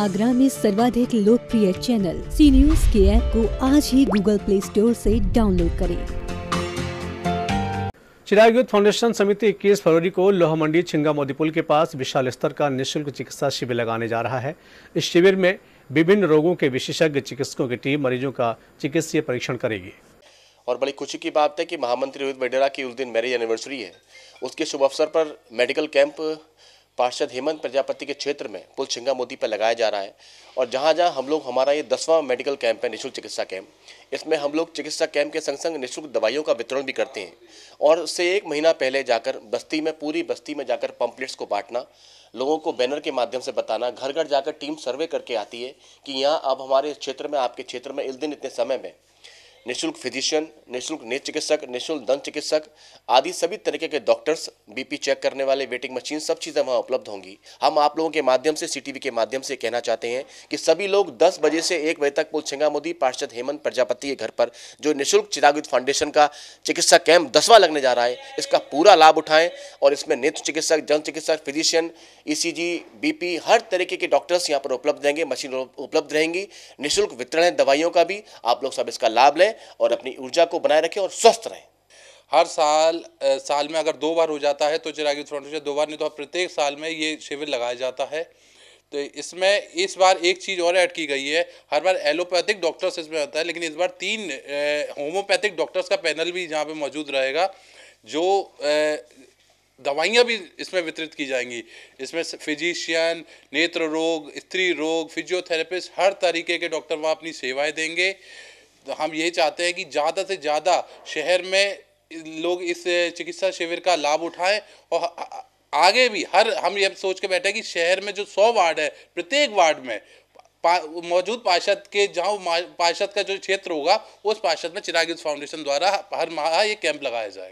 आगरा में सर्वाधिक लोकप्रिय चैनल सी न्यूज के ऐप को आज ही गूगल प्ले स्टोर से डाउनलोड करें चिराग युद्ध फाउंडेशन समिति 21 फरवरी को लोह मंडी छिंगा मोदी पुल के पास विशाल स्तर का निशुल्क चिकित्सा शिविर लगाने जा रहा है इस शिविर में विभिन्न रोगों के विशेषज्ञ चिकित्सकों की टीम मरीजों का चिकित्सीय परीक्षण करेगी और बड़ी खुशी की बात है कि महामंत्री रोहित बडेरा की उस दिन मैरिज एनिवर्सरी है उसके शुभ अवसर पर मेडिकल कैंप पार्षद हेमंत प्रजापति के क्षेत्र में पुल छिंगा मोदी पर लगाया जा रहा है और जहाँ जहाँ हम लोग हमारा ये दसवां मेडिकल कैंप है निःशुल्क चिकित्सा कैंप इसमें हम लोग चिकित्सा कैंप के संग संग निःशुल्क दवाइयों का वितरण भी करते हैं और उससे एक महीना पहले जाकर बस्ती में पूरी बस्ती में जाकर पम्पलेट्स को बांटना लोगों को बैनर के माध्यम से बताना घर घर जाकर टीम सर्वे करके आती है कि यहाँ अब हमारे क्षेत्र में आपके क्षेत्र में इस दिन इतने समय में निःशुल्क फिजिशियन निःशुल्क नेत्र चिकित्सक निःशुल्क दंत चिकित्सक आदि सभी तरीके के डॉक्टर्स बीपी चेक करने वाले वेटिंग मशीन सब चीज़ें वहाँ उपलब्ध होंगी हम आप लोगों के माध्यम से सीटीवी के माध्यम से कहना चाहते हैं कि सभी लोग 10 बजे से 1 बजे तक पुल छिंगा मोदी पार्षद हेमंत प्रजापति के घर पर जो निःशुल्क चिरागुद फाउंडेशन का चिकित्सा कैंप दसवां लगने जा रहा है इसका पूरा लाभ उठाएँ और इसमें नेत्र चिकित्सक जन चिकित्सक फिजिशियन ई बीपी हर तरीके के डॉक्टर्स यहाँ पर उपलब्ध रहेंगे मशीन उपलब्ध रहेंगी निःशुल्क वितरण है दवाइयों का भी आप लोग सब इसका लाभ लें रहें और अपनी ऊर्जा को बनाए रखें और स्वस्थ रहें हर साल साल में अगर दो बार हो जाता है तो चिरागी फाउंडेशन दो बार नहीं तो प्रत्येक साल में ये शिविर लगाया जाता है तो इसमें इस बार एक चीज़ और ऐड की गई है हर बार एलोपैथिक डॉक्टर्स इसमें होता है लेकिन इस बार तीन होम्योपैथिक डॉक्टर्स का पैनल भी यहाँ पे मौजूद रहेगा जो दवाइयाँ भी इसमें वितरित की जाएंगी इसमें फिजिशियन नेत्र रोग स्त्री रोग फिजियोथेरेपिस्ट हर तरीके के डॉक्टर वहाँ अपनी सेवाएँ देंगे तो हम ये चाहते हैं कि ज़्यादा से ज़्यादा शहर में लोग इस चिकित्सा शिविर का लाभ उठाएं और आगे भी हर हम ये सोच के बैठे कि शहर में जो सौ वार्ड है प्रत्येक वार्ड में पा, मौजूद पार्षद के जहाँ पार्षद का जो क्षेत्र होगा उस पार्षद में चिराग फाउंडेशन द्वारा हर माह ये कैंप लगाया जाएगा